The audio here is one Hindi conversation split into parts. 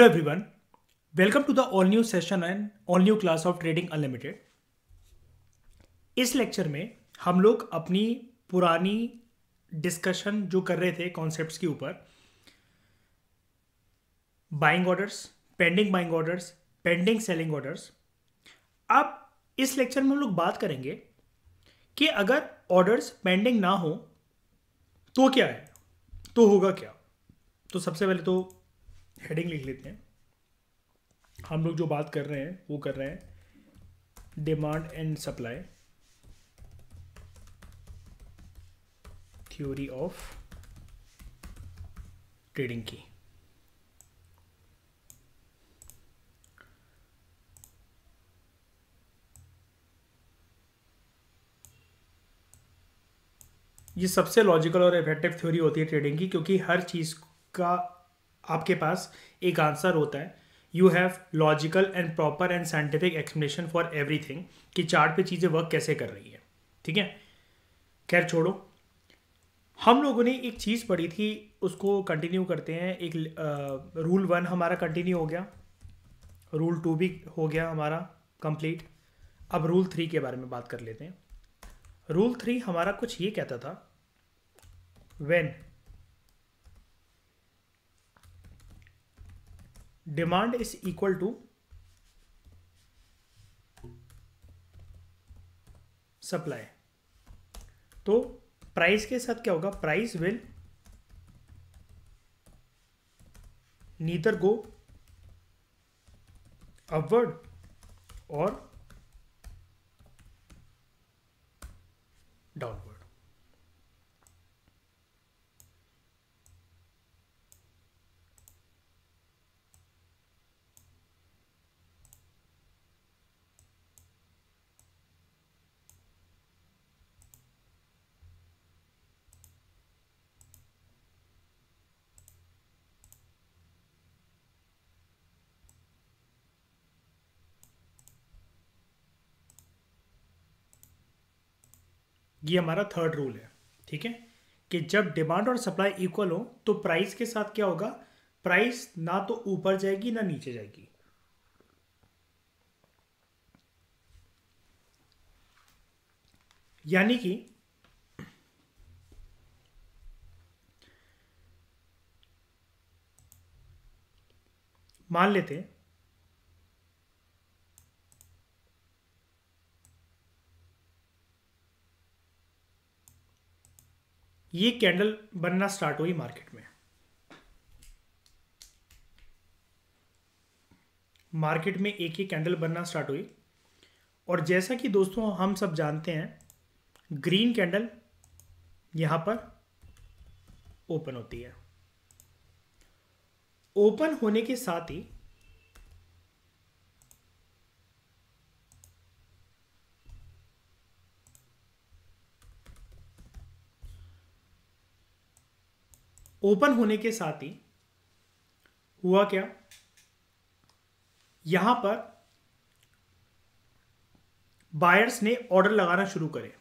Hello everyone welcome to the all new session and all new class of trading unlimited इस लेक्चर में हम लोग अपनी पुरानी डिस्कशन जो कर रहे थे कॉन्सेप्ट्स के ऊपर buying orders pending buying orders pending selling orders अब इस लेक्चर में हम लोग बात करेंगे कि अगर ऑर्डर्स पेंडिंग ना हो तो क्या है तो होगा क्या तो सबसे पहले तो हेडिंग लिख लेते हैं हम लोग जो बात कर रहे हैं वो कर रहे हैं demand and supply theory of trading की ये सबसे लॉजिकल और इफेक्टिव थ्योरी होती है ट्रेडिंग की क्योंकि हर चीज़ का आपके पास एक आंसर होता है you have logical and proper and scientific explanation for everything कि चार्ट पे चीज़ें वर्क कैसे कर रही है ठीक है खैर छोड़ो हम लोगों ने एक चीज़ पढ़ी थी उसको कंटिन्यू करते हैं एक रूल वन हमारा कंटिन्यू हो गया रूल टू भी हो गया हमारा कंप्लीट अब रूल थ्री के बारे में बात कर लेते हैं रूल थ्री हमारा कुछ ये कहता था when demand is equal to supply तो प्राइस के साथ क्या होगा price will neither go upward और ये हमारा थर्ड रूल है ठीक है कि जब डिमांड और सप्लाई इक्वल हो तो प्राइस के साथ क्या होगा प्राइस ना तो ऊपर जाएगी ना नीचे जाएगी यानी कि मान लेते हैं ये कैंडल बनना स्टार्ट हुई मार्केट में मार्केट में एक ही कैंडल बनना स्टार्ट हुई और जैसा कि दोस्तों हम सब जानते हैं ग्रीन कैंडल यहां पर ओपन होती है ओपन होने के साथ ही ओपन होने के साथ ही हुआ क्या यहां पर बायर्स ने ऑर्डर लगाना शुरू करे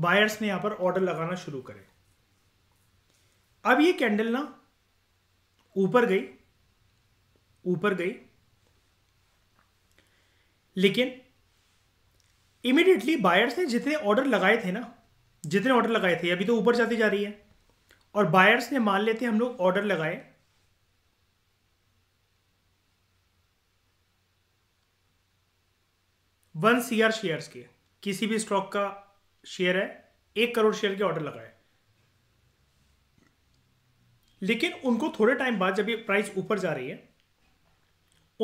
बायर्स ने यहां पर ऑर्डर लगाना शुरू करे अब ये कैंडल ना ऊपर गई ऊपर गई लेकिन इमिडिएटली बायर्स ने जितने ऑर्डर लगाए थे ना जितने ऑर्डर लगाए थे अभी तो ऊपर जाती जा रही है और बायर्स ने मान लेते हम लोग ऑर्डर लगाए वन सी आर शेयर्स के किसी भी स्टॉक का शेयर है एक करोड़ शेयर के ऑर्डर लगाए लेकिन उनको थोड़े टाइम बाद जब ये प्राइस ऊपर जा रही है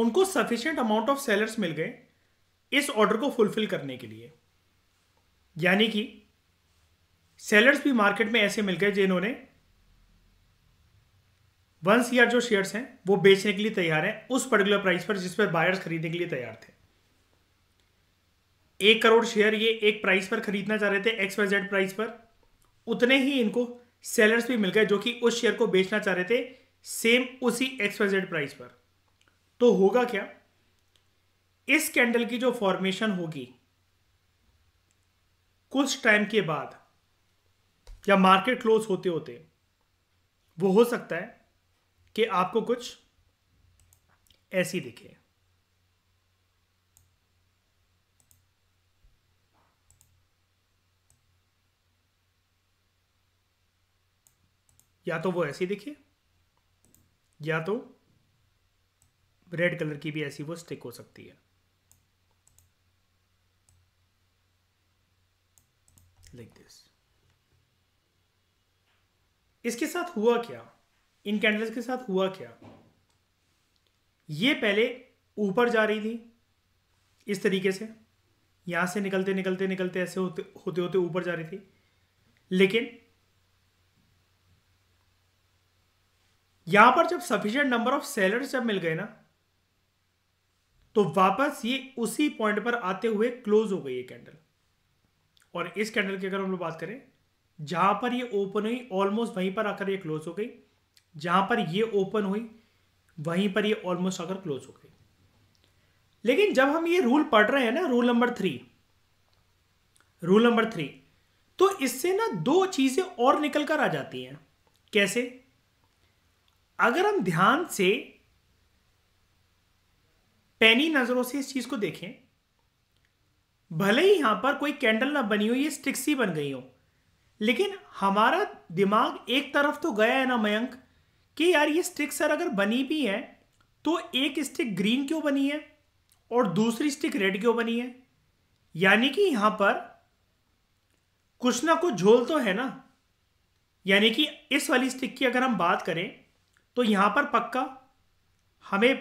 उनको सफिशियंट अमाउंट ऑफ सेलर्स मिल गए इस ऑर्डर को फुलफिल करने के लिए यानी कि सेलर्स भी मार्केट में ऐसे मिल गए जिन्होंने वन सीआर जो शेयर्स हैं वो बेचने के लिए तैयार हैं उस पर्टिकुलर प्राइस पर जिस पर बायर्स खरीदने के लिए तैयार थे एक करोड़ शेयर ये एक प्राइस पर खरीदना चाह रहे थे एक्स वाई जेड प्राइस पर उतने ही इनको सेलर्स भी मिल गए जो कि उस शेयर को बेचना चाह रहे थे सेम उसी एक्स वाई जेड प्राइस पर तो होगा क्या इस कैंडल की जो फॉर्मेशन होगी कुछ टाइम के बाद या मार्केट क्लोज होते होते वो हो सकता है कि आपको कुछ ऐसी दिखे या तो वो ऐसी दिखे या तो रेड कलर की भी ऐसी वो स्टिक हो सकती है इसके साथ हुआ क्या इन कैंडल्स के साथ हुआ क्या ये पहले ऊपर जा रही थी इस तरीके से यहां से निकलते निकलते निकलते ऐसे होते होते होते ऊपर जा रही थी लेकिन यहां पर जब सफिशियंट नंबर ऑफ सेलर्स जब मिल गए ना तो वापस ये उसी पॉइंट पर आते हुए क्लोज हो गई ये कैंडल और इस कैंडल की अगर हम लोग बात करें जहां पर ये ओपन हुई ऑलमोस्ट वहीं पर आकर ये क्लोज हो गई जहां पर ये ओपन हुई वहीं पर ये ऑलमोस्ट आकर क्लोज हो गई लेकिन जब हम ये रूल पढ़ रहे हैं ना rule number three rule number three तो इससे ना दो चीज़ें और निकल कर आ जाती हैं कैसे अगर हम ध्यान से पैनी नज़रों से इस चीज़ को देखें भले ही यहां पर कोई कैंडल ना बनी हो ये स्टिक्स ही बन गई हो लेकिन हमारा दिमाग एक तरफ तो गया है ना मयंक कि यार ये स्टिक सर अगर बनी भी है तो एक स्टिक ग्रीन क्यों बनी है और दूसरी स्टिक रेड क्यों बनी है यानी कि यहाँ पर कुछ ना कुछ झोल तो है ना यानी कि इस वाली स्टिक की अगर हम बात करें तो यहाँ पर पक्का हमें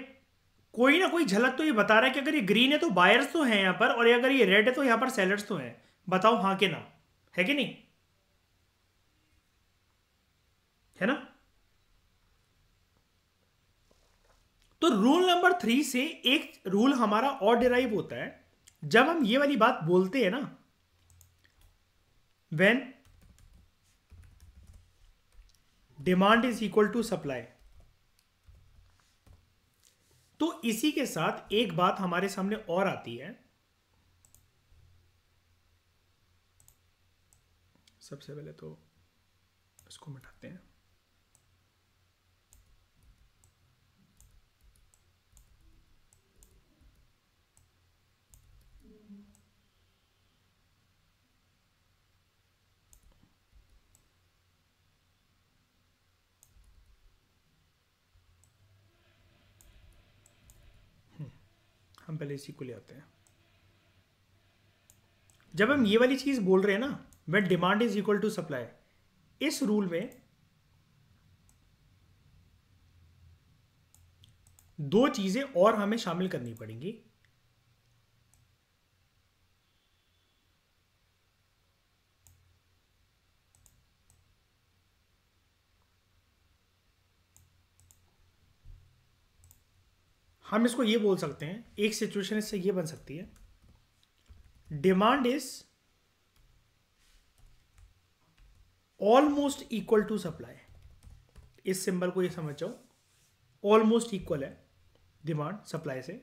कोई ना कोई झलक तो ये बता रहा है कि अगर ये ग्रीन है तो बायर्स तो हैं यहाँ पर और अगर ये रेड है तो यहाँ पर सेलर्स तो हैं बताओ हाँ के ना है कि नहीं है ना तो रूल नंबर थ्री से एक रूल हमारा और डिराइव होता है जब हम ये वाली बात बोलते हैं ना when demand is equal to supply तो इसी के साथ एक बात हमारे सामने और आती है सबसे पहले तो इसको मिटाते हैं हम पहले इसी को ले आते हैं जब हम ये वाली चीज़ बोल रहे हैं ना when demand is equal to supply इस रूल में दो चीज़ें और हमें शामिल करनी पड़ेंगी हम इसको ये बोल सकते हैं एक सिचुएशन इससे ये बन सकती है demand is almost equal to supply इस सिंबल को ये समझ जाओ ऑलमोस्ट इक्वल है डिमांड सप्लाई से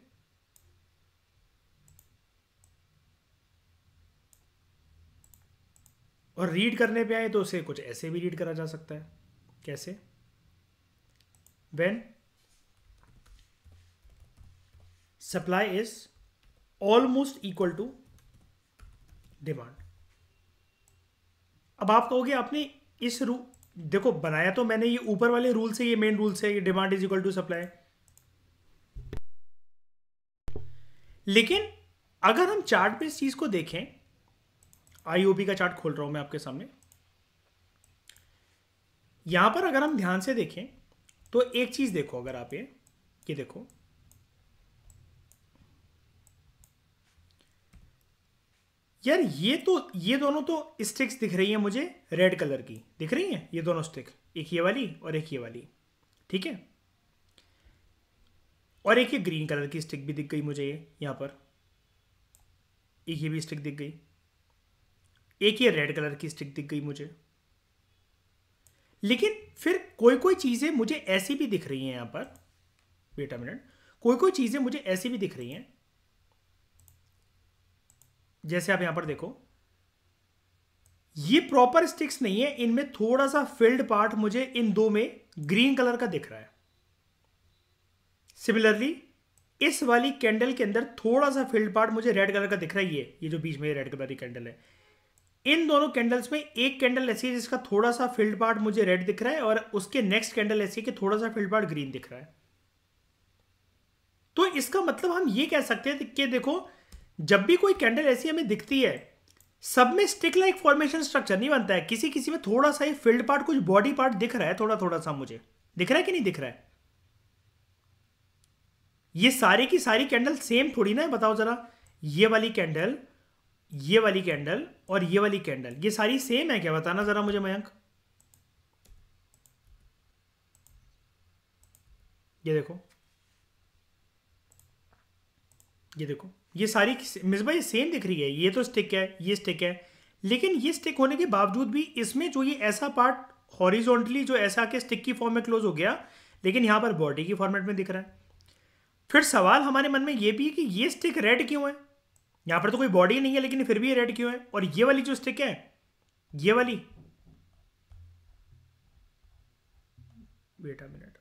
और रीड करने पे आए तो उसे कुछ ऐसे भी रीड करा जा सकता है कैसे when supply is almost equal to demand अब आप कहोगे आपने इस रू देखो बनाया तो मैंने ये ऊपर वाले रूल से ये मेन रूल से ये demand is equal to supply लेकिन अगर हम चार्ट पे इस चीज को देखें आईओपी का चार्ट खोल रहा हूं मैं आपके सामने यहां पर अगर हम ध्यान से देखें तो एक चीज देखो अगर आप ये ये देखो यार ये तो ये दोनों तो स्टिक्स दिख रही है मुझे रेड कलर की दिख रही है ये दोनों स्टिक एक ये वाली और एक ये वाली ठीक है और एक ये ग्रीन कलर की स्टिक भी दिख गई मुझे ये यहाँ पर एक ये भी स्टिक दिख गई एक ये रेड कलर की स्टिक दिख गई मुझे लेकिन फिर कोई कोई चीज़ें मुझे ऐसी भी दिख रही हैं यहाँ पर बेटा मिनट कोई कोई चीज़ें मुझे ऐसी भी दिख रही हैं जैसे आप यहां पर देखो ये प्रॉपर स्टिक्स नहीं है इनमें थोड़ा सा फिल्ड पार्ट मुझे इन दो में ग्रीन कलर का दिख रहा है सिमिलरली इस वाली कैंडल के अंदर थोड़ा सा फील्ड पार्ट मुझे रेड कलर का दिख रहा है ये ये जो बीच में रेड कलर की कैंडल है इन दोनों कैंडल्स में एक कैंडल ऐसी है जिसका थोड़ा सा फील्ड पार्ट मुझे रेड दिख रहा है और उसके नेक्स्ट कैंडल ऐसी है कि थोड़ा सा फील्ड पार्ट ग्रीन दिख रहा है तो इसका मतलब हम ये कह सकते हैं कि देखो जब भी कोई कैंडल ऐसी हमें दिखती है सब में स्टिक लाइक फॉर्मेशन स्ट्रक्चर नहीं बनता है किसी किसी में थोड़ा सा ही फील्ड पार्ट कुछ बॉडी पार्ट दिख रहा है थोड़ा थोड़ा सा मुझे दिख रहा है कि नहीं दिख रहा है ये सारी की सारी कैंडल सेम थोड़ी ना है बताओ जरा ये वाली कैंडल ये वाली कैंडल और ये वाली कैंडल ये सारी सेम है क्या बताना जरा मुझे मयंक ये देखो ये देखो ये सारी मिसबा ये सेम दिख रही है ये तो स्टिक है ये स्टिक है लेकिन ये स्टिक होने के बावजूद भी इसमें जो ये ऐसा पार्ट हॉरिजोंटली जो ऐसा के स्टिक की फॉर्म में क्लोज हो गया लेकिन यहाँ पर बॉडी की फॉर्मेट में दिख रहा है फिर सवाल हमारे मन में ये भी है कि ये स्टिक रेड क्यों है यहाँ पर तो कोई बॉडी नहीं है लेकिन फिर भी ये रेड क्यों है और ये वाली जो स्टिक है ये वाली बेटा मिनट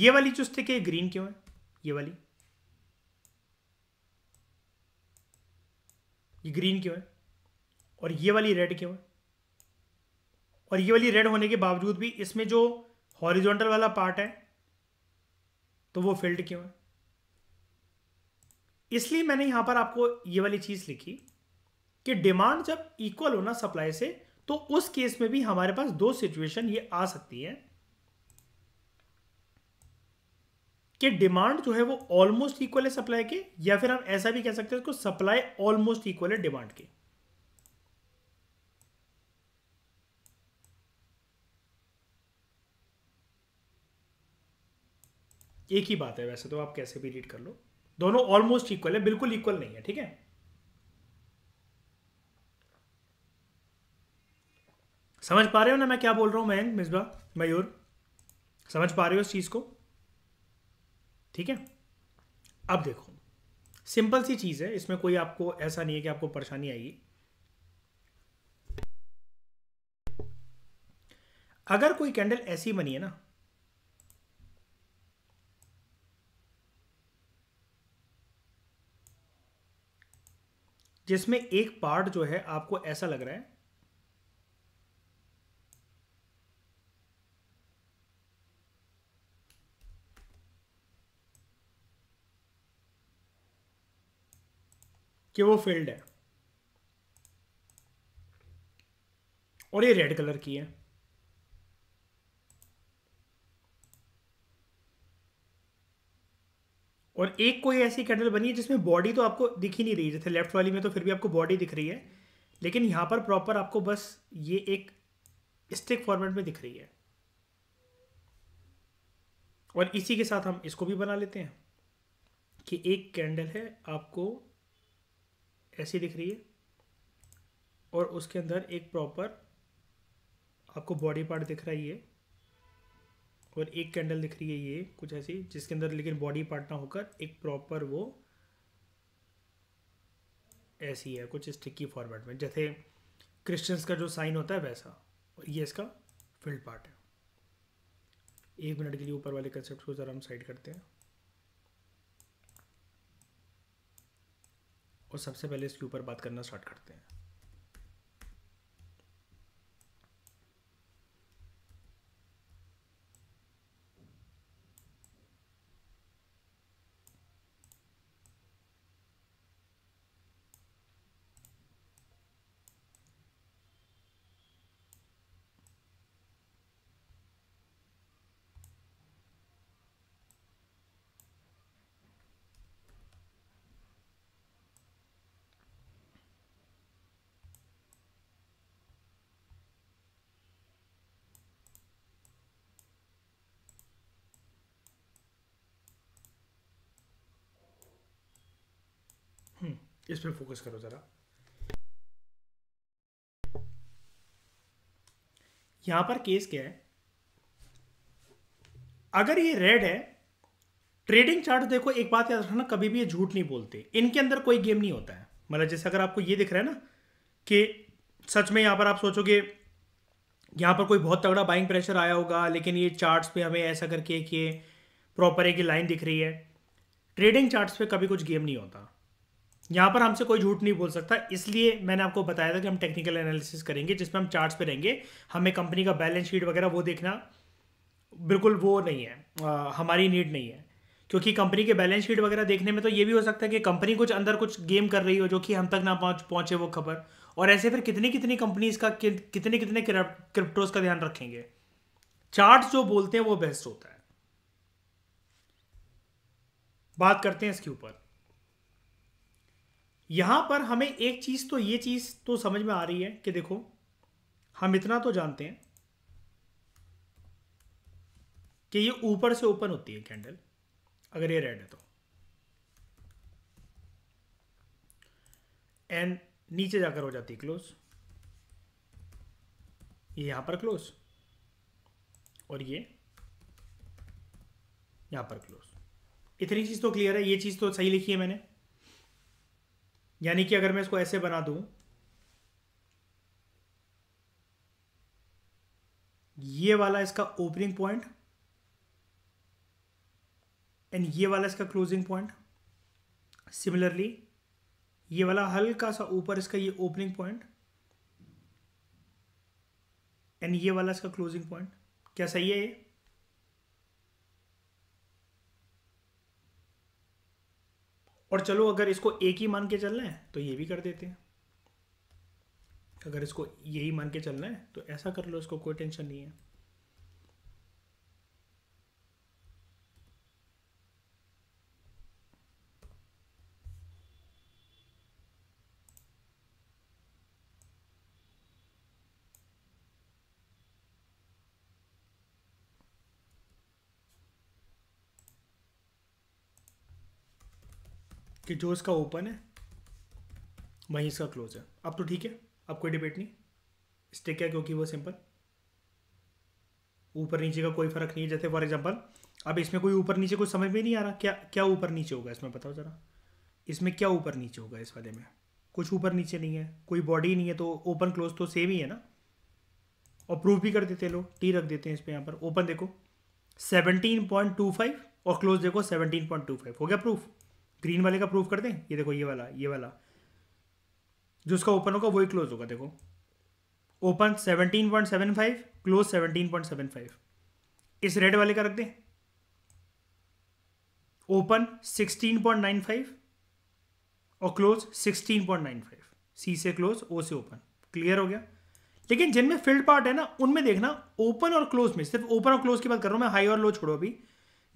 ये वाली जो स्टिक है ग्रीन क्यों है ये वाली ये ग्रीन क्यों है और ये वाली रेड क्यों है और ये वाली रेड होने के बावजूद भी इसमें जो हॉरिजॉन्टल वाला पार्ट है तो वो फिल्ड क्यों है इसलिए मैंने यहां पर आपको ये वाली चीज लिखी कि डिमांड जब इक्वल हो ना सप्लाई से तो उस केस में भी हमारे पास दो सिचुएशन ये आ सकती है कि डिमांड जो है वो ऑलमोस्ट इक्वल है सप्लाई के या फिर हम ऐसा भी कह सकते हैं इसको सप्लाई ऑलमोस्ट इक्वल है डिमांड के एक ही बात है वैसे तो आप कैसे भी रीड कर लो दोनों ऑलमोस्ट इक्वल है बिल्कुल इक्वल नहीं है ठीक है समझ पा रहे हो ना मैं क्या बोल रहा हूं मयंक मिसबा मयूर समझ पा रहे हो इस चीज को ठीक है अब देखो सिंपल सी चीज़ है इसमें कोई आपको ऐसा नहीं है कि आपको परेशानी आएगी अगर कोई कैंडल ऐसी बनी है ना जिसमें एक पार्ट जो है आपको ऐसा लग रहा है कि वो फील्ड है और ये रेड कलर की है और एक कोई ऐसी कैंडल बनी है जिसमें बॉडी तो आपको दिख ही नहीं रही जैसे लेफ्ट वाली में तो फिर भी आपको बॉडी दिख रही है लेकिन यहां पर प्रॉपर आपको बस ये एक स्टिक फॉर्मेट में दिख रही है और इसी के साथ हम इसको भी बना लेते हैं कि एक कैंडल है आपको ऐसी दिख रही है और उसके अंदर एक प्रॉपर आपको बॉडी पार्ट दिख रहा है ये और एक कैंडल दिख रही है ये कुछ ऐसी जिसके अंदर लेकिन बॉडी पार्ट ना होकर एक प्रॉपर वो ऐसी है कुछ स्टिकी फॉर्मेट में जैसे क्रिश्चियंस का जो साइन होता है वैसा और ये इसका फिल्ड पार्ट है एक मिनट के लिए ऊपर वाले कंसेप्ट को ज़रा हम साइड करते हैं और सबसे पहले इसके ऊपर बात करना स्टार्ट करते हैं इस पर फोकस करो ज़रा यहां पर केस क्या है अगर ये रेड है ट्रेडिंग चार्ट देखो एक बात याद रखना कभी भी ये झूठ नहीं बोलते इनके अंदर कोई गेम नहीं होता है मतलब जैसे अगर आपको ये दिख रहा है ना कि सच में यहां पर आप सोचोगे यहां पर कोई बहुत तगड़ा बाइंग प्रेशर आया होगा लेकिन ये चार्ट्स पे हमें ऐसा करके कि प्रॉपर एक लाइन दिख रही है ट्रेडिंग चार्ट्स पे कभी कुछ गेम नहीं होता यहाँ पर हमसे कोई झूठ नहीं बोल सकता इसलिए मैंने आपको बताया था कि हम टेक्निकल एनालिसिस करेंगे जिसमें हम चार्ट्स पे रहेंगे हमें कंपनी का बैलेंस शीट वगैरह वो देखना बिल्कुल वो नहीं है आ, हमारी नीड नहीं है क्योंकि कंपनी के बैलेंस शीट वगैरह देखने में तो ये भी हो सकता है कि कंपनी कुछ अंदर कुछ गेम कर रही हो जो कि हम तक ना पहुँच पहुँचे वो खबर और ऐसे फिर कितनी कितनी कंपनीज का कितने कितने क्रिप्टोज का ध्यान रखेंगे चार्ट जो बोलते हैं वो बेस्ट होता है बात करते हैं इसके ऊपर यहां पर हमें एक चीज़ तो ये चीज़ तो समझ में आ रही है कि देखो हम इतना तो जानते हैं कि ये ऊपर से ओपन होती है कैंडल अगर ये रेड है तो एंड नीचे जाकर हो जाती है क्लोज ये यहां पर क्लोज और ये यहां पर क्लोज इतनी चीज तो क्लियर है ये चीज तो सही लिखी है मैंने यानी कि अगर मैं इसको ऐसे बना दूं ये वाला इसका ओपनिंग पॉइंट एंड ये वाला इसका क्लोजिंग पॉइंट सिमिलरली ये वाला हल्का सा ऊपर इसका ये ओपनिंग पॉइंट एंड ये वाला इसका क्लोजिंग पॉइंट क्या सही है ये और चलो अगर इसको एक ही मान के चलना है तो ये भी कर देते हैं अगर इसको यही मान के चलना है तो ऐसा कर लो इसको कोई टेंशन नहीं है कि जो इसका ओपन है वहीं इसका क्लोज है अब तो ठीक है अब कोई डिबेट नहीं स्टिक है क्योंकि वो सिंपल ऊपर नीचे का कोई फर्क नहीं है जैसे फॉर एग्जाम्पल अब इसमें कोई ऊपर नीचे कुछ समझ में नहीं आ रहा क्या क्या ऊपर नीचे होगा इसमें बताओ ज़रा इसमें क्या ऊपर नीचे होगा इस वाले में कुछ ऊपर नीचे नहीं है कोई बॉडी नहीं है तो ओपन क्लोज तो सेम ही है ना और प्रूफ भी कर देते हैं लोग टी रख देते हैं इस पर यहाँ पर ओपन देखो सेवनटीन पॉइंट टू फाइव और क्लोज देखो सेवनटीन पॉइंट टू फाइव हो गया प्रूफ ग्रीन वाले का प्रूव कर दें ये देखो ये वाला ये वाला जो उसका ओपन होगा वही क्लोज होगा देखो ओपन 17.75 क्लोज 17.75 इस रेड वाले का रख दें ओपन 16.95 और क्लोज 16.95 सी से क्लोज ओ से ओपन क्लियर हो गया लेकिन जिनमें फील्ड पार्ट है ना उनमें देखना ओपन और क्लोज में सिर्फ ओपन और क्लोज की बात कर रहा हूं मैं हाई और लो छोड़ो अभी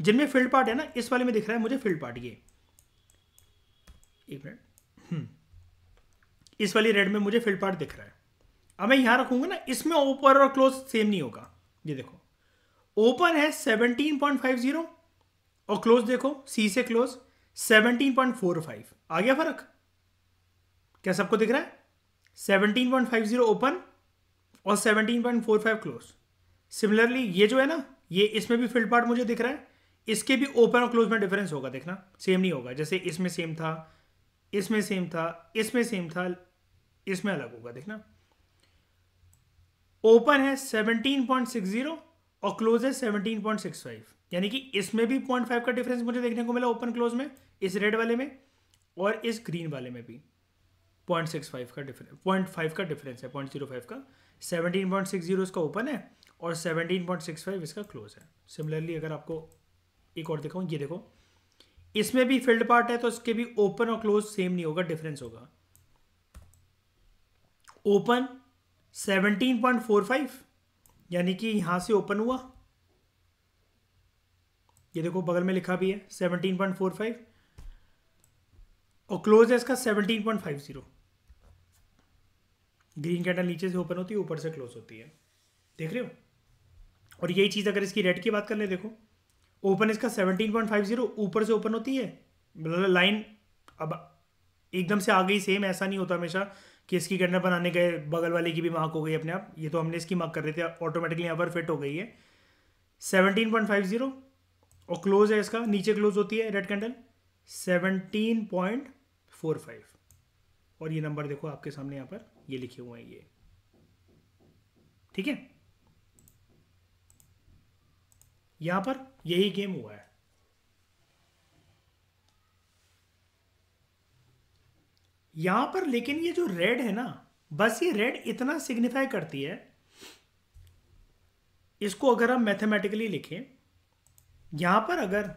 जिनमें फील्ड पार्ट है ना इस वाले में दिख रहा है मुझे फिल्ड पार्ट ये एक मिनट हम्म। इस वाली रेड में मुझे फील्ड पार्ट दिख रहा है अब मैं यहां रखूंगा ना इसमें ओपन और क्लोज सेम नहीं होगा ये देखो ओपन है 17.50 और क्लोज देखो सी से क्लोज 17.45 आ गया फर्क क्या सबको दिख रहा है 17.50 ओपन और 17.45 क्लोज सिमिलरली ये जो है ना ये इसमें भी फील्ड पार्ट मुझे दिख रहा है इसके भी ओपन और क्लोज में डिफरेंस होगा देखना सेम नहीं होगा जैसे इसमें सेम था इसमें सेम था इसमें सेम था इसमें अलग होगा देखना ओपन है 17.60 और क्लोज है 17.65 यानी कि इसमें भी 0.5 का डिफरेंस मुझे देखने को मिला ओपन क्लोज में इस रेड वाले में और इस ग्रीन वाले में भी 0.65 का डिफरेंस 0.5 का डिफरेंस है 0.05 का 17.60 इसका ओपन है और 17.65 इसका क्लोज है सिमिलरली अगर आपको एक और दिखाऊँ ये देखो इसमें भी फील्ड पार्ट है तो इसके भी ओपन और क्लोज सेम नहीं होगा डिफरेंस होगा ओपन 17.45 यानी कि यहां से ओपन हुआ ये देखो बगल में लिखा भी है 17.45 और क्लोज है इसका 17.50 ग्रीन कैंडल नीचे से ओपन होती है ऊपर से क्लोज होती है देख रहे हो और यही चीज़ अगर इसकी रेड की बात कर ले देखो ओपन इसका 17.50 ऊपर से ओपन होती है लाइन मतलब अब एकदम से आ गई सेम ऐसा नहीं होता हमेशा कि इसकी कैंडल बनाने गए बगल वाले की भी मार्क हो गई अपने आप ये तो हमने इसकी मार्क कर रहे थे ऑटोमेटिकली यहाँ पर फिट हो गई है 17.50 और क्लोज है इसका नीचे क्लोज होती है रेड कैंडल 17.45 और ये नंबर देखो आपके सामने यहाँ पर ये लिखे हुए हैं ये ठीक है यहां पर यही गेम हुआ है यहां पर लेकिन ये जो रेड है ना बस ये रेड इतना सिग्निफाई करती है इसको अगर हम मैथमेटिकली लिखें यहां पर अगर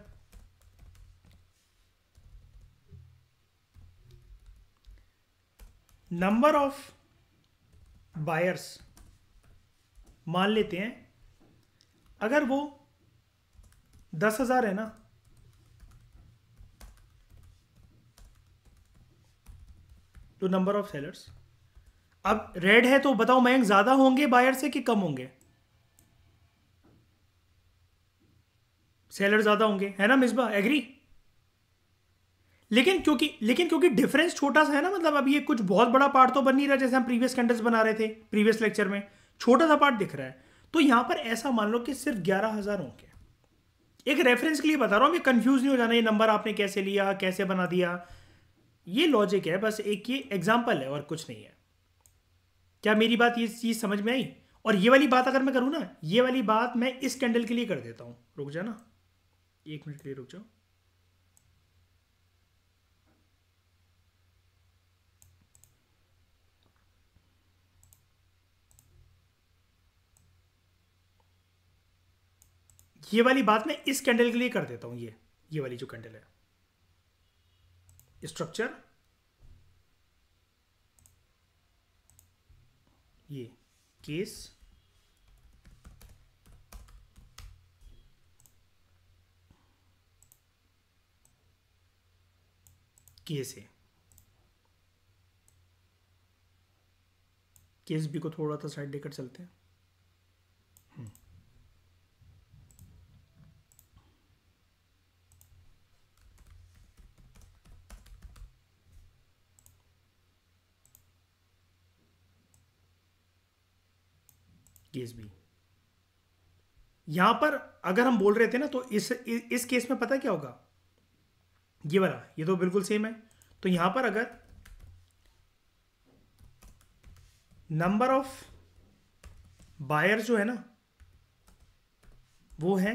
नंबर ऑफ बायर्स मान लेते हैं अगर वो दस हजार है ना टू नंबर ऑफ सेलर्स अब रेड है तो बताओ मयंक ज्यादा होंगे बायर से कि कम होंगे सेलर ज्यादा होंगे है ना मिसबा एग्री लेकिन क्योंकि लेकिन क्योंकि डिफरेंस छोटा सा है ना मतलब अब ये कुछ बहुत बड़ा पार्ट तो बन नहीं रहा जैसे हम प्रीवियस कैंडल्स बना रहे थे प्रीवियस लेक्चर में छोटा सा पार्ट दिख रहा है तो यहां पर ऐसा मान लो कि सिर्फ ग्यारह हजार होंगे एक रेफरेंस के लिए बता रहा हूँ मैं कंफ्यूज नहीं हो जाना ये नंबर आपने कैसे लिया कैसे बना दिया ये लॉजिक है बस एक ये एग्जाम्पल है और कुछ नहीं है क्या मेरी बात ये चीज़ समझ में आई और ये वाली बात अगर मैं करूँ ना ये वाली बात मैं इस कैंडल के लिए कर देता हूँ रुक जाना एक मिनट के लिए रुक जाओ ये वाली बात मैं इस कैंडल के लिए कर देता हूं ये ये वाली जो कैंडल है स्ट्रक्चर ये केस केस है केस बी को थोड़ा सा साइड लेकर चलते हैं केस भी यहां पर अगर हम बोल रहे थे ना तो इस इस केस में पता क्या होगा ये वाला ये तो बिल्कुल सेम है तो यहां पर अगर नंबर ऑफ बायर जो है ना वो है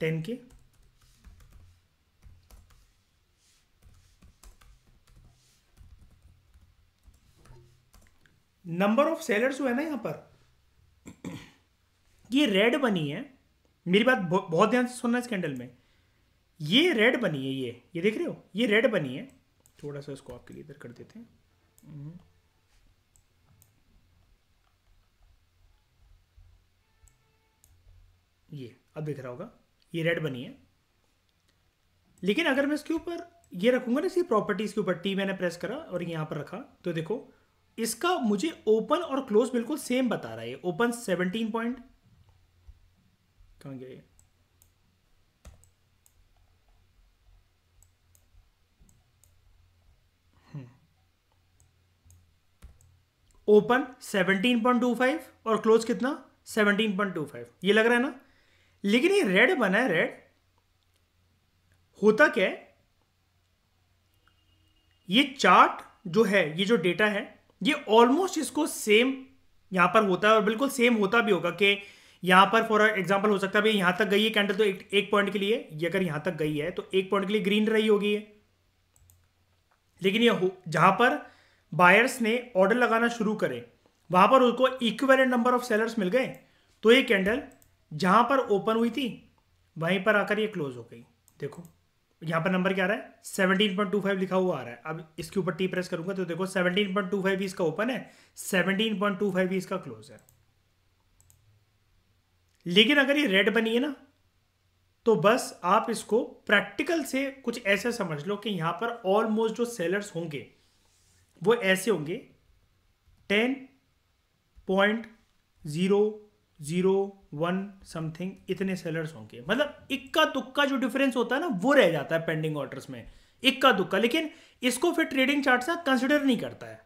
टेन के नंबर ऑफ सेलर जो है ना यहां पर ये रेड बनी है मेरी बात बहुत ध्यान से सुनना इस कैंडल में ये रेड बनी है ये ये देख रहे हो ये रेड बनी है थोड़ा सा इसको आपके लिए इधर कर देते हैं हम्म। ये अब दिख रहा होगा ये रेड बनी है लेकिन अगर मैं इसके ऊपर ये रखूंगा ना इसी प्रॉपर्टीज के ऊपर टी मैंने प्रेस करा और यहां पर रखा तो देखो इसका मुझे ओपन और क्लोज बिल्कुल सेम बता रहा है ओपन सेवनटीन पॉइंट कहाँ गया ये ओपन हम्म। 17.25 और क्लोज कितना 17.25 ये लग रहा है ना लेकिन ये रेड बना है रेड होता क्या है ये चार्ट जो है ये जो डेटा है ये ऑलमोस्ट इसको सेम यहां पर होता है और बिल्कुल सेम होता भी होगा कि यहां पर फॉर एग्जाम्पल हो सकता है भाई यहां तक गई है कैंडल तो एक, एक पॉइंट के लिए ये अगर यहां तक गई है तो एक पॉइंट के लिए ग्रीन रही होगी लेकिन ये जहां पर बायर्स ने ऑर्डर लगाना शुरू करे वहां पर उसको इक्वेलेंट नंबर ऑफ सेलर्स मिल गए तो ये कैंडल जहां पर ओपन हुई थी वहीं पर आकर ये क्लोज हो गई देखो यहां पर नंबर क्या आ रहा है सेवनटीन पॉइंट टू फाइव लिखा हुआ आ रहा है अब इसके ऊपर टी प्रेस करूंगा तो देखो सेवनटीन पॉइंट टू फाइव इसका ओपन है 17.25 पॉइंट इसका क्लोज है लेकिन अगर ये रेड बनी है ना तो बस आप इसको प्रैक्टिकल से कुछ ऐसे समझ लो कि यहां पर ऑलमोस्ट जो सेलर्स होंगे वो ऐसे होंगे ten point zero zero one something इतने सेलर्स होंगे मतलब इक्का दुक्का जो डिफरेंस होता है ना वो रह जाता है पेंडिंग ऑर्डर्स में इक्का दुक्का लेकिन इसको फिर ट्रेडिंग चार्ट से कंसिडर नहीं करता है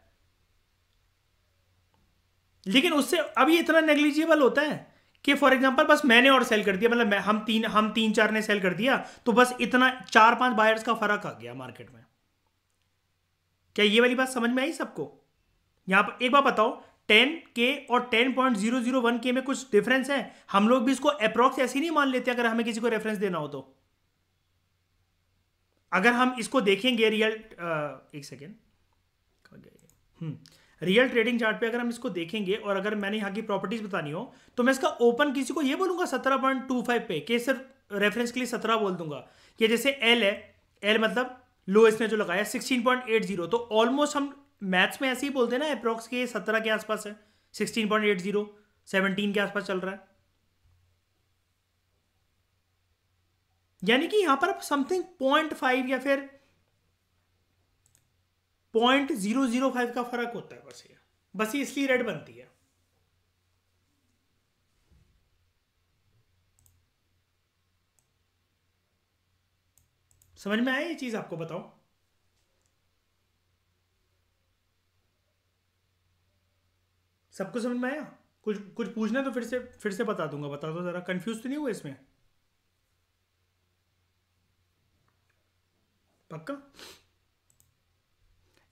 लेकिन उससे अभी इतना नेग्लिजिबल होता है कि फॉर एग्जांपल बस मैंने और सेल कर दिया मतलब हम तीन हम तीन चार ने सेल कर दिया तो बस इतना चार पांच बायर्स का फर्क आ गया मार्केट में क्या ये वाली बात समझ में आई सबको यहां पर एक बार बताओ टेन के और ten point zero zero one के में कुछ डिफरेंस है हम लोग भी इसको अप्रोक्स ऐसे नहीं मान लेते अगर हमें किसी को रेफरेंस देना हो तो अगर हम इसको देखेंगे रियल एक सेकेंड रियल ट्रेडिंग चार्ट पे अगर हम इसको देखेंगे और अगर मैंने यहाँ की प्रॉपर्टीज बतानी हो तो मैं इसका ओपन किसी को ये बोलूंगा सत्रह पॉइंट टू फाइव पे के सिर्फ रेफरेंस के लिए सत्रह बोल दूंगा ये जैसे एल है एल मतलब लो इसने जो लगाया सिक्सटीन पॉइंट एट जीरो तो ऑलमोस्ट हम मैथ्स में ऐसे ही बोलते हैं ना अप्रोक्स के सत्रह के आसपास है sixteen point eight zero seventeen के आसपास चल रहा है यानी कि यहां पर आप समथिंग पॉइंट फाइव या फिर पॉइंट जीरो जीरो फाइव का फर्क होता है बस ये बस ये इसलिए रेड बनती है समझ में आया ये चीज आपको बताओ सबको समझ में आया कुछ कुछ पूछना तो फिर से फिर से बता दूंगा बता दो जरा कंफ्यूज तो नहीं हुआ इसमें पक्का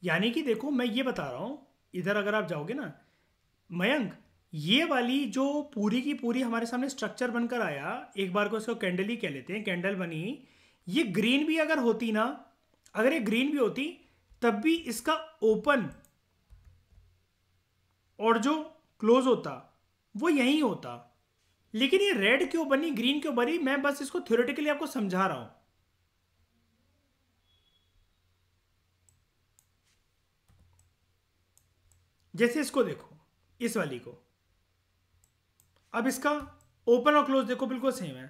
यानी कि देखो मैं ये बता रहा हूँ इधर अगर आप जाओगे ना मयंक ये वाली जो पूरी की पूरी हमारे सामने स्ट्रक्चर बनकर आया एक बार को इसको कैंडल ही कह लेते हैं कैंडल बनी ये ग्रीन भी अगर होती ना अगर ये ग्रीन भी होती तब भी इसका ओपन और जो क्लोज होता वो यहीं होता लेकिन ये रेड क्यों बनी ग्रीन क्यों बनी मैं बस इसको थ्योरेटिकली आपको समझा रहा हूं जैसे इसको देखो इस वाली को अब इसका ओपन और क्लोज देखो बिल्कुल सेम है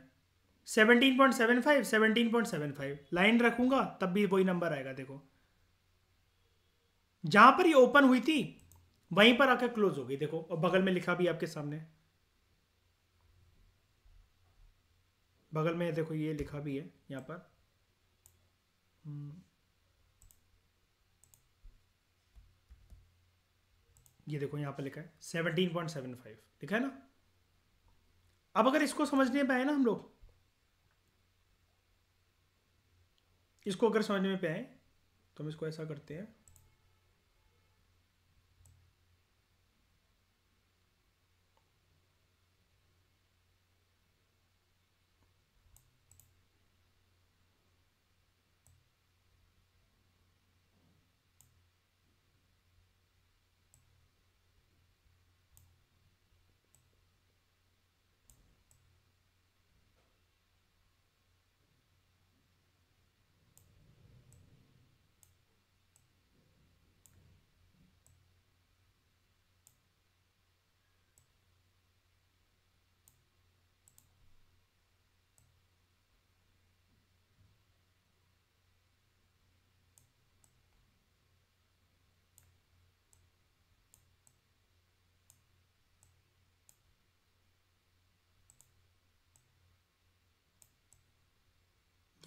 17.75 17.75 लाइन रखूंगा तब भी वही नंबर आएगा देखो जहां पर ये ओपन हुई थी वहीं पर आकर क्लोज हो गई देखो और बगल में लिखा भी आपके सामने बगल में देखो ये लिखा भी है यहां पर हम्म। ये देखो यहाँ पर लिखा है सेवनटीन पॉइंट सेवन फाइव लिखा है ना अब अगर इसको समझने पे आए ना हम लोग इसको अगर समझने पे आए तो हम इसको ऐसा करते हैं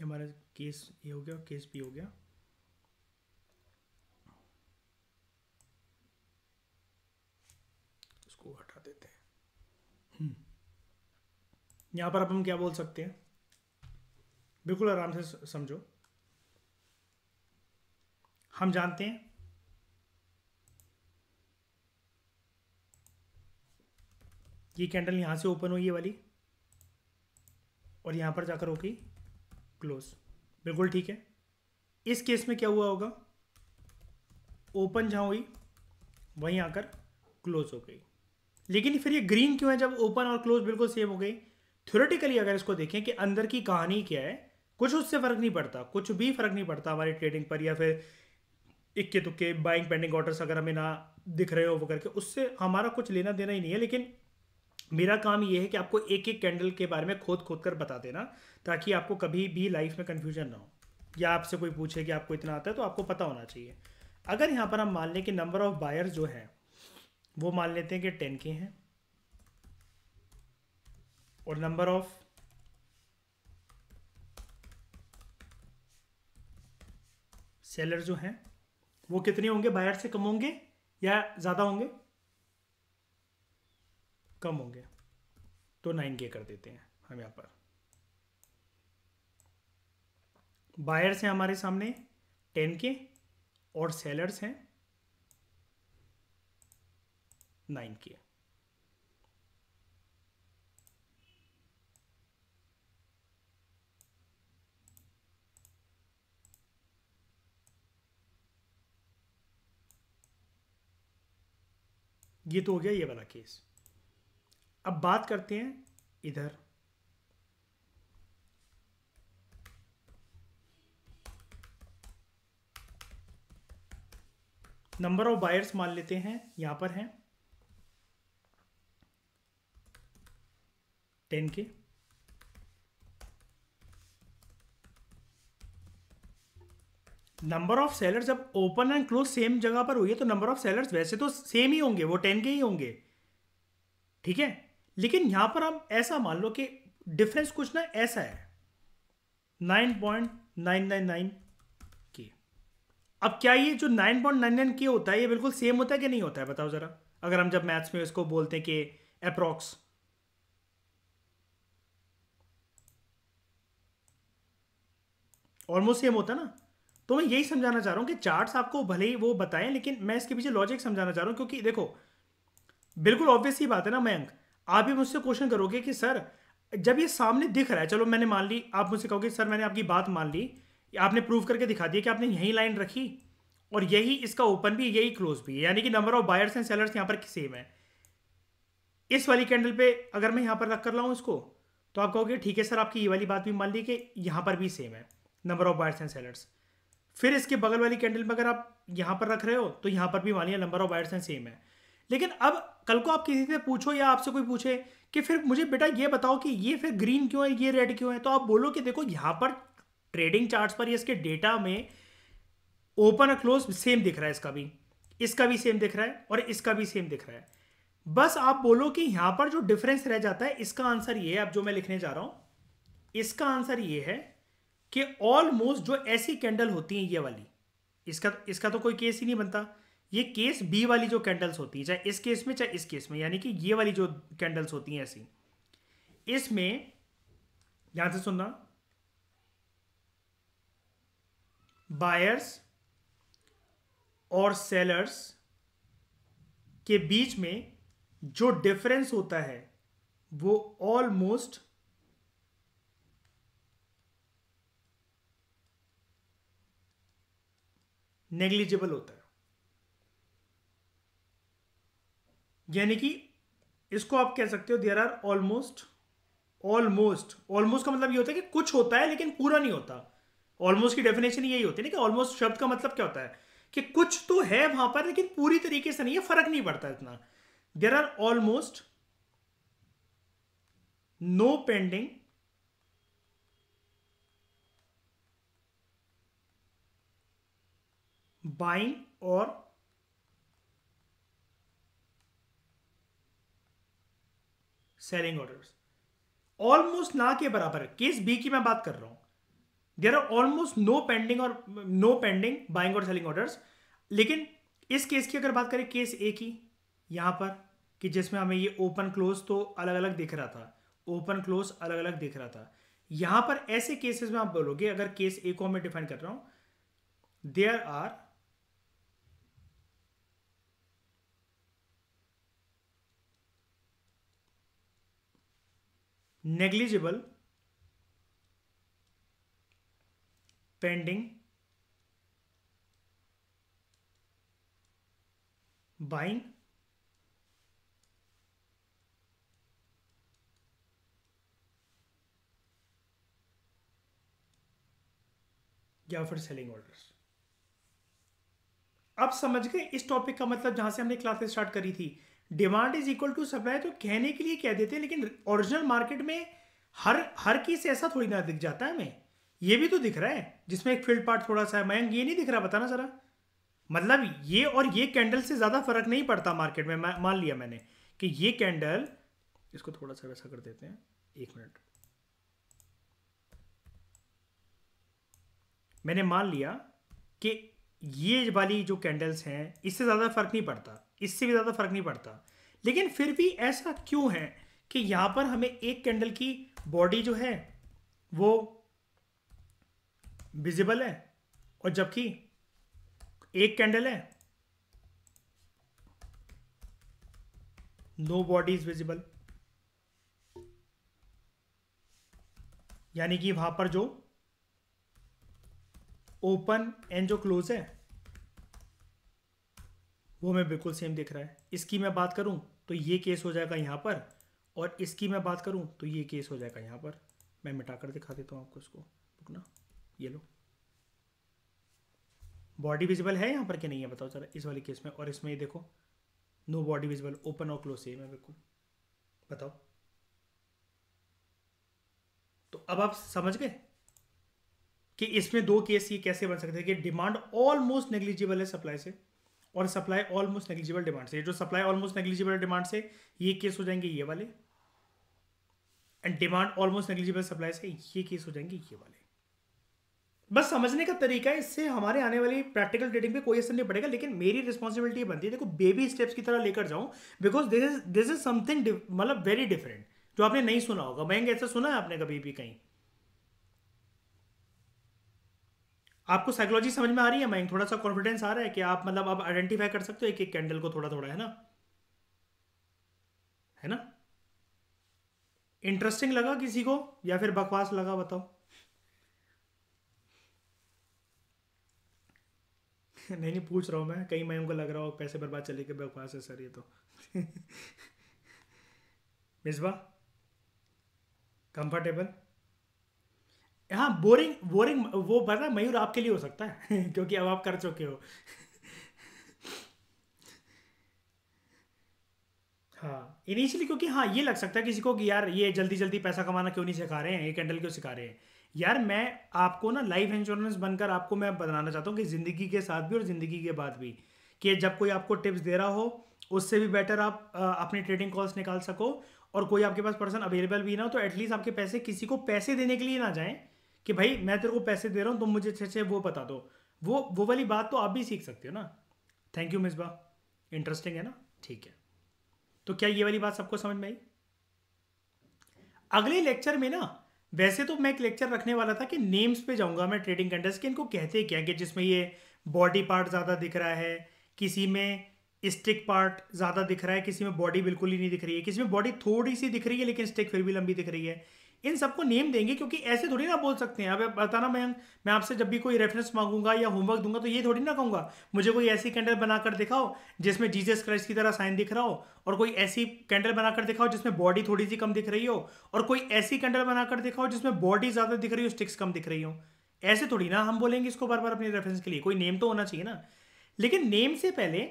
ये हमारा केस ए हो गया और केस बी हो गया इसको हटा देते हैं हम्म। यहां पर अब हम क्या बोल सकते हैं बिल्कुल आराम से समझो हम जानते हैं ये कैंडल यहां से ओपन हुई है वाली और यहां पर जाकर रोकी क्लोज बिल्कुल ठीक है इस केस में क्या हुआ होगा ओपन जहां हुई वहीं आकर क्लोज हो गई लेकिन फिर ये ग्रीन क्यों है जब ओपन और क्लोज बिल्कुल सेम हो गई थ्योरेटिकली अगर इसको देखें कि अंदर की कहानी क्या है कुछ उससे फ़र्क नहीं पड़ता कुछ भी फ़र्क नहीं पड़ता हमारी ट्रेडिंग पर या फिर इक्के तुक्के बाइंग पेंडिंग ऑर्डर्स अगर हमें ना दिख रहे हो वो करके उससे हमारा कुछ लेना देना ही नहीं है लेकिन मेरा काम यह है कि आपको एक एक कैंडल के बारे में खोद खोद कर बता देना ताकि आपको कभी भी लाइफ में कन्फ्यूजन ना हो या आपसे कोई पूछे कि आपको इतना आता है तो आपको पता होना चाहिए अगर यहाँ पर हम मान लें कि नंबर ऑफ बायर्स जो है वो मान लेते हैं कि टेन के हैं और नंबर ऑफ सेलर जो हैं वो कितने होंगे बायर से कम होंगे या ज़्यादा होंगे कम होंगे तो नाइन के कर देते हैं हम यहाँ पर बायर्स हैं हमारे सामने टेन के और सेलर्स हैं नाइन के ये तो हो गया ये वाला केस अब बात करते हैं इधर नंबर ऑफ बायर्स मान लेते हैं यहां पर हैं टेन के नंबर ऑफ सेलर्स जब ओपन एंड क्लोज सेम जगह पर हुई है तो नंबर ऑफ सेलर्स वैसे तो सेम ही होंगे वो टेन के ही होंगे ठीक है लेकिन यहां पर हम ऐसा मान लो कि डिफरेंस कुछ ना ऐसा है nine point nine nine nine के अब क्या ये जो नाइन पॉइंट नाइन नाइन के होता है ये बिल्कुल सेम होता है कि नहीं होता है बताओ जरा अगर हम जब मैथ्स में इसको बोलते हैं कि अप्रोक्स ऑलमोस्ट सेम होता ना तो मैं यही समझाना चाह रहा हूं कि चार्ट्स आपको भले ही वो बताएं लेकिन मैं इसके पीछे लॉजिक समझाना चाह रहा हूं क्योंकि देखो बिल्कुल ऑब्वियस ही बात है ना मयंक आप भी मुझसे क्वेश्चन करोगे कि सर जब ये सामने दिख रहा है चलो मैंने मान ली आप मुझसे कहोगे सर मैंने आपकी बात मान ली आपने प्रूव करके दिखा दिया कि आपने यही लाइन रखी और यही इसका ओपन भी यही क्लोज भी है यानी कि number of buyers and sellers यहाँ पर सेम है इस वाली कैंडल पे अगर मैं यहाँ पर रख कर लाऊँ इसको तो आप कहोगे ठीक है सर आपकी ये वाली बात भी मान ली कि यहाँ पर भी सेम है number of buyers and sellers फिर इसके बगल वाली कैंडल में अगर आप यहाँ पर रख रहे हो तो यहाँ पर भी मान लिया number of buyers and same है लेकिन अब कल को आप किसी से पूछो या आपसे कोई पूछे कि फिर मुझे बेटा ये बताओ कि ये फिर ग्रीन क्यों है ये रेड क्यों है तो आप बोलो कि देखो यहाँ पर ट्रेडिंग चार्ट्स पर इसके डेटा में ओपन और क्लोज सेम दिख रहा है इसका भी इसका भी सेम दिख रहा है और इसका भी सेम दिख रहा है बस आप बोलो कि यहाँ पर जो डिफरेंस रह जाता है इसका आंसर ये है अब जो मैं लिखने जा रहा हूँ इसका आंसर ये है कि ऑलमोस्ट जो ऐसी कैंडल होती है ये वाली इसका इसका तो कोई केस ही नहीं बनता ये केस बी वाली जो कैंडल्स होती है चाहे इस केस में चाहे इस केस में यानी कि ये वाली जो कैंडल्स होती हैं ऐसी इसमें ध्यान से सुनना बायर्स और सेलर्स के बीच में जो डिफरेंस होता है वो ऑलमोस्ट नेग्लिजिबल होता है यानी कि इसको आप कह सकते हो there are almost almost almost का मतलब ये होता है कि कुछ होता है लेकिन पूरा नहीं होता ऑलमोस्ट की डेफिनेशन यही होती है ना कि ऑलमोस्ट शब्द का मतलब क्या होता है कि कुछ तो है वहां पर लेकिन पूरी तरीके से नहीं है फर्क नहीं पड़ता इतना there are almost no pending buying और सेलिंग ऑर्डर्स ऑलमोस्ट ना के बराबर केस बी की मैं बात कर रहा हूं there are almost no pending और नो पेंडिंग बाइंग और सेलिंग ऑर्डर्स लेकिन इस केस की अगर बात करें केस ए की यहां पर कि जिसमें हमें ये ओपन क्लोज तो अलग अलग दिख रहा था ओपन क्लोज अलग अलग दिख रहा था यहां पर ऐसे केसेस में आप बोलोगे अगर केस ए को मैं डिफाइन कर रहा हूं there are negligible pending buying या फिर सेलिंग ऑर्डर्स अब समझ गए इस टॉपिक का मतलब जहां से हमने क्लासेस स्टार्ट करी थी demand is equal to supply तो कहने के लिए कह देते हैं लेकिन ओरिजिनल मार्केट में हर हर केस ऐसा थोड़ी ना दिख जाता है हमें ये भी तो दिख रहा है जिसमें एक फील्ड पार्ट थोड़ा सा है मयंक ये नहीं दिख रहा बताना जरा मतलब ये और ये कैंडल से ज़्यादा फर्क नहीं पड़ता मार्केट में मान लिया मैंने कि ये कैंडल इसको थोड़ा सा वैसा कर देते हैं एक मिनट मैंने मान लिया कि ये वाली जो कैंडल्स हैं इससे ज़्यादा फर्क नहीं पड़ता इससे भी ज़्यादा फर्क नहीं पड़ता लेकिन फिर भी ऐसा क्यों है कि यहाँ पर हमें एक कैंडल की बॉडी जो है वो विजिबल है और जबकि एक कैंडल है नो बॉडी इज विजिबल यानी कि वहां पर जो ओपन एंड जो क्लोज है वो हमें बिल्कुल सेम दिख रहा है इसकी मैं बात करूँ तो ये केस हो जाएगा यहाँ पर और इसकी मैं बात करूँ तो ये केस हो जाएगा यहाँ पर मैं मिटा कर दिखा देता हूँ आपको इसको रुकना ये लो बॉडी विजिबल है यहाँ पर कि नहीं है बताओ जरा इस वाले केस में और इसमें ये देखो नो बॉडी विजिबल ओपन और क्लोज सेम है बिल्कुल बताओ तो अब आप समझ गए कि इसमें दो केस ये कैसे बन सकते हैं कि डिमांड ऑलमोस्ट नेग्लिजिबल है सप्लाई से और सप्लाई ऑलमोस्ट नेग्लिजिबल डिमांड से जो सप्लाई ऑलमोस्ट नेग्लिजिबल डिमांड से ये केस हो जाएंगे ये वाले and demand almost negligible supply से ये केस हो जाएंगे ये वाले बस समझने का तरीका है इससे हमारे आने वाली प्रैक्टिकल ट्रेडिंग पे कोई असर नहीं पड़ेगा लेकिन मेरी रिस्पॉन्सिबिलिटी बनती है देखो बेबी स्टेप्स की तरह लेकर जाऊं because this is this is something मतलब वेरी डिफरेंट जो आपने नहीं सुना होगा बैंक ऐसा सुना है आपने कभी भी कहीं आपको साइकोलॉजी समझ में आ रही है मैं थोड़ा सा कॉन्फिडेंस आ रहा है कि आप मतलब आप आइडेंटिफाई कर सकते हो एक एक कैंडल को थोड़ा थोड़ा है ना है ना इंटरेस्टिंग लगा किसी को या फिर बकवास लगा बताओ नहीं नहीं पूछ रहा हूं मैं कहीं मैं उनको लग रहा हूँ पैसे बर्बाद चले के बकवास है सर ये तो मिसबा कंफर्टेबल हाँ बोरिंग बोरिंग वो पता है मयूर आपके लिए हो सकता है क्योंकि अब आप कर चुके हो हाँ इनिशियली क्योंकि हाँ ये लग सकता है किसी को कि यार ये जल्दी जल्दी पैसा कमाना क्यों नहीं सिखा रहे हैं ये कैंडल क्यों सिखा रहे हैं यार मैं आपको ना लाइफ इंश्योरेंस बनकर आपको मैं बताना चाहता हूँ कि ज़िंदगी के साथ भी और ज़िंदगी के बाद भी कि जब कोई आपको टिप्स दे रहा हो उससे भी बेटर आप अपनी अपने ट्रेडिंग कॉल्स निकाल सको और कोई आपके पास पर्सन अवेलेबल भी ना हो तो एटलीस्ट आपके पैसे किसी को पैसे देने के लिए ना जाएं कि भाई मैं तेरे को पैसे दे रहा हूँ तुम मुझे अच्छे अच्छे वो बता दो वो वो वाली बात तो आप भी सीख सकते हो ना थैंक यू मिसबा इंटरेस्टिंग है ना ठीक है तो क्या ये वाली बात सबको समझ में आई अगले लेक्चर में ना वैसे तो मैं एक लेक्चर रखने वाला था कि नेम्स पे जाऊंगा मैं ट्रेडिंग कंडर्स के इनको कहते क्या कि जिसमें ये बॉडी पार्ट ज़्यादा दिख रहा है किसी में स्टिक पार्ट ज़्यादा दिख रहा है किसी में बॉडी बिल्कुल ही नहीं दिख रही है किसी में बॉडी थोड़ी सी दिख रही है लेकिन स्टिक फिर भी लंबी दिख रही है इन सबको नेम देंगे क्योंकि ऐसे थोड़ी ना बोल सकते हैं अब बताना मैं मैं आपसे जब भी कोई रेफरेंस मांगूंगा या होमवर्क दूंगा तो ये थोड़ी ना कहूंगा मुझे कोई ऐसी कैंडल बनाकर दिखाओ जिसमें जीसस क्राइस्ट की तरह साइन दिख रहा हो और कोई ऐसी कैंडल बनाकर दिखाओ जिसमें बॉडी थोड़ी सी कम दिख रही हो और कोई ऐसी कैंडल बनाकर दिखाओ जिसमें बॉडी ज़्यादा दिख रही हो स्टिक्स कम दिख रही हो ऐसे थोड़ी ना हम बोलेंगे इसको बार बार अपने रेफरेंस के लिए कोई नेम तो होना चाहिए ना लेकिन नेम से पहले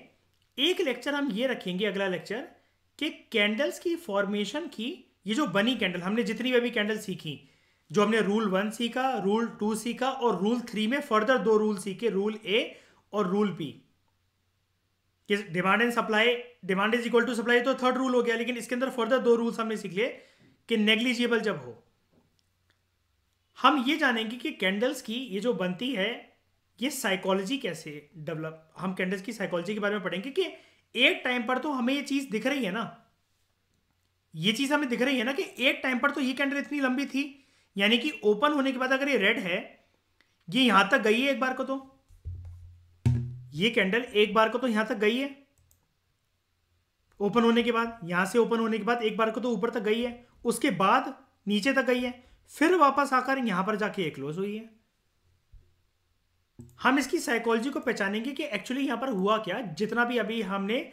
एक लेक्चर हम ये रखेंगे अगला लेक्चर कि कैंडल्स की फॉर्मेशन की ये जो बनी कैंडल हमने जितनी भी कैंडल सीखी जो हमने रूल वन सीखा रूल टू सीखा और रूल थ्री में फर्दर दो रूल सीखे रूल ए और rule B demand and supply demand is equal to supply तो थर्ड रूल हो गया लेकिन इसके अंदर फर्दर दो रूल्स हमने सीख लिए कि नेग्लिजिबल जब हो हम ये जानेंगे कि कैंडल्स की ये जो बनती है ये साइकोलॉजी कैसे डेवलप हम कैंडल्स की साइकोलॉजी के बारे में पढ़ेंगे कि एक टाइम पर तो हमें ये चीज़ दिख रही है ना ये चीज़ हमें दिख रही है ना कि एक टाइम पर तो ये कैंडल इतनी लंबी थी यानी कि ओपन होने के बाद अगर ये रेड है ये यहां तक गई है एक बार को तो ये कैंडल एक बार को तो यहां तक गई है ओपन होने के बाद यहां से ओपन होने के बाद एक बार को तो ऊपर तक गई है उसके बाद नीचे तक गई है फिर वापस आकर यहां पर जाके क्लोज हुई है हम इसकी साइकोलॉजी को पहचानेंगे कि एक्चुअली यहां पर हुआ क्या जितना भी अभी हमने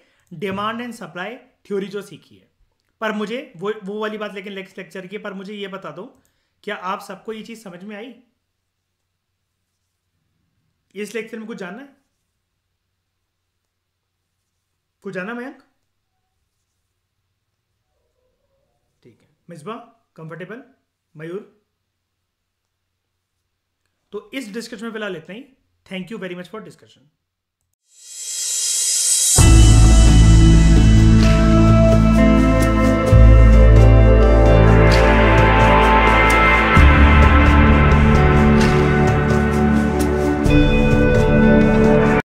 डिमांड एंड सप्लाई थ्योरी जो सीखी है पर मुझे वो वो वाली बात लेकिन नेक्स्ट लेक्चर की पर मुझे ये बता दो क्या आप सबको ये चीज़ समझ में आई इस लेक्चर में कुछ जानना है कुछ जाना मयंक ठीक है मिसबा कंफर्टेबल मयूर तो इस डिस्कशन में फिलहाल इतना ही thank you very much for discussion